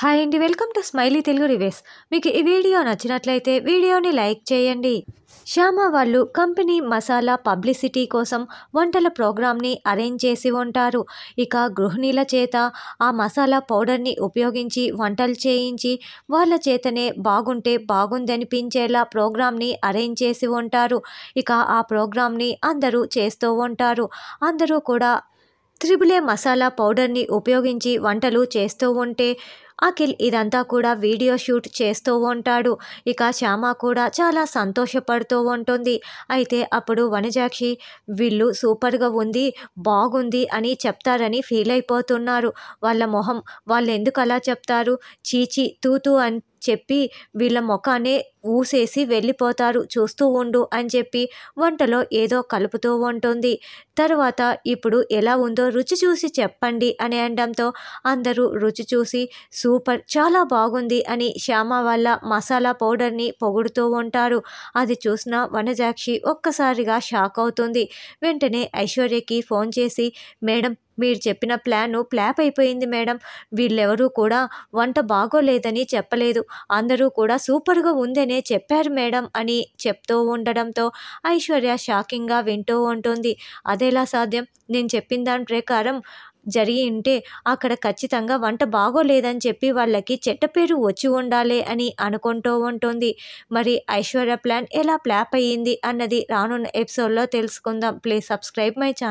hi అండి welcome to smiley Telugu రివేస్ మీకు ఈ వీడియో నచ్చినట్లయితే వీడియోని లైక్ చేయండి శ్యామ వాళ్ళు కంపెనీ మసాలా పబ్లిసిటీ కోసం వంటల ప్రోగ్రామ్ని అరేంజ్ చేసి ఉంటారు ఇక గృహిణీల చేత ఆ మసాలా పౌడర్ని ఉపయోగించి వంటలు చేయించి వాళ్ళ చేతనే బాగుంటే బాగుందనిపించేలా ప్రోగ్రామ్ని అరేంజ్ చేసి ఉంటారు ఇక ఆ ప్రోగ్రామ్ని అందరూ చేస్తూ ఉంటారు అందరూ కూడా త్రిబులే మసాలా పౌడర్ని ఉపయోగించి వంటలు చేస్తూ ఉంటే అఖిల్ ఇదంతా కూడా వీడియో షూట్ చేస్తూ ఉంటాడు ఇక శ్యామ కూడా చాలా సంతోషపడుతూ ఉంటుంది అయితే అప్పుడు వనజాక్షి వీళ్ళు సూపర్గా ఉంది బాగుంది అని చెప్తారని ఫీల్ అయిపోతున్నారు వాళ్ళ మొహం వాళ్ళు ఎందుకు అలా చెప్తారు చీచి తూతూ అన్ చెప్పి వీళ్ళ ముఖాన్ని ఊసేసి వెళ్ళిపోతారు చూస్తూ ఉండు అని చెప్పి వంటలో ఏదో కలుపుతూ ఉంటుంది తర్వాత ఇప్పుడు ఎలా ఉందో రుచి చూసి చెప్పండి అని అనడంతో అందరూ రుచి చూసి సూపర్ చాలా బాగుంది అని శ్యామ వాళ్ళ మసాలా పౌడర్ని పొగుడుతూ ఉంటారు అది చూసిన వనజాక్షి ఒక్కసారిగా షాక్ అవుతుంది వెంటనే ఐశ్వర్యకి ఫోన్ చేసి మేడం మీరు చెప్పిన ప్లాను ప్లాప్ అయిపోయింది మేడం వీళ్ళెవరూ కూడా వంట బాగోలేదని చెప్పలేదు అందరూ కూడా సూపర్గా ఉందనే చెప్పారు మేడం అని చెప్తూ ఉండడంతో ఐశ్వర్య షాకింగ్గా వింటూ ఉంటుంది అదేలా సాధ్యం నేను చెప్పిన దాని ప్రకారం జరిగి ఉంటే అక్కడ ఖచ్చితంగా వంట బాగోలేదని చెప్పి వాళ్ళకి చెట్ట పేరు వచ్చి ఉండాలి అని అనుకుంటూ ఉంటుంది మరి ఐశ్వర్య ప్లాన్ ఎలా ప్లాప్ అయ్యింది అన్నది రానున్న ఎపిసోడ్లో తెలుసుకుందాం ప్లీజ్ సబ్స్క్రైబ్ మై ఛానల్